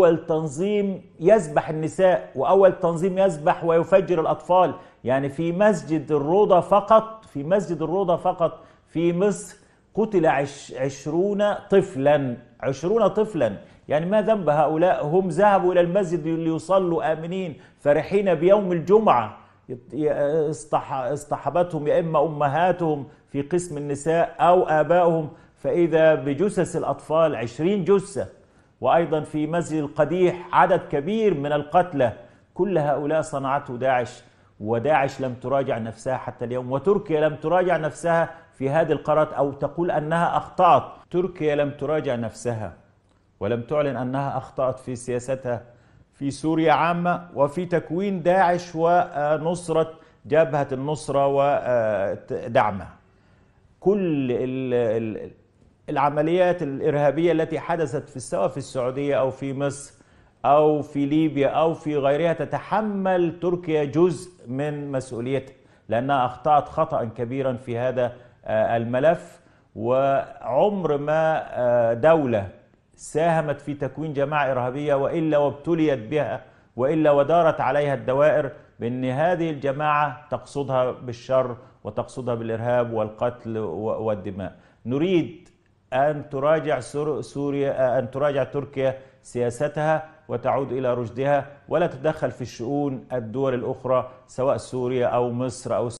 أول تنظيم يسبح النساء وأول تنظيم يسبح ويفجر الأطفال يعني في مسجد الروضة فقط في مسجد الروضة فقط في مصر قتل عش عشرون طفلا عشرون طفلا يعني ما ذنب هؤلاء هم ذهبوا إلى المسجد ليصلوا آمنين فرحين بيوم الجمعة اصطحبتهم يا إما أمهاتهم في قسم النساء أو آبائهم فإذا بجثث الأطفال عشرين جثة وأيضا في مسجد القديح عدد كبير من القتلى كل هؤلاء صنعته داعش وداعش لم تراجع نفسها حتى اليوم وتركيا لم تراجع نفسها في هذه القرارات أو تقول أنها أخطأت تركيا لم تراجع نفسها ولم تعلن أنها أخطأت في سياستها في سوريا عامة وفي تكوين داعش ونصرة جبهة النصرة ودعمها كل العمليات الإرهابية التي حدثت في سواء في السعودية أو في مصر أو في ليبيا أو في غيرها تتحمل تركيا جزء من مسؤوليتها لأنها أخطأت خطأ كبيرا في هذا آه، الملف وعمر ما آه، دولة ساهمت في تكوين جماعة إرهابية وإلا وابتليت بها وإلا ودارت عليها الدوائر بأن هذه الجماعة تقصدها بالشر وتقصدها بالإرهاب والقتل والدماء نريد أن تراجع سوريا آه، أن تراجع تركيا سياستها وتعود إلى رشدها ولا تتدخل في الشؤون الدول الأخرى سواء سوريا أو مصر أو